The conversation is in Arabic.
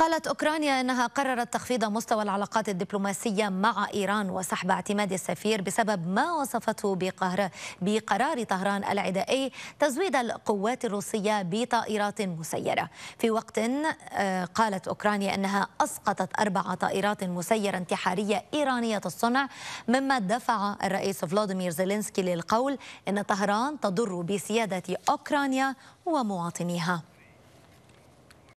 قالت أوكرانيا أنها قررت تخفيض مستوى العلاقات الدبلوماسية مع إيران وسحب اعتماد السفير بسبب ما وصفته بقهر بقرار طهران العدائي تزويد القوات الروسية بطائرات مسيرة في وقت آه، قالت أوكرانيا أنها أسقطت أربع طائرات مسيرة انتحارية إيرانية الصنع مما دفع الرئيس فلاديمير زيلينسكي للقول أن طهران تضر بسيادة أوكرانيا ومواطنيها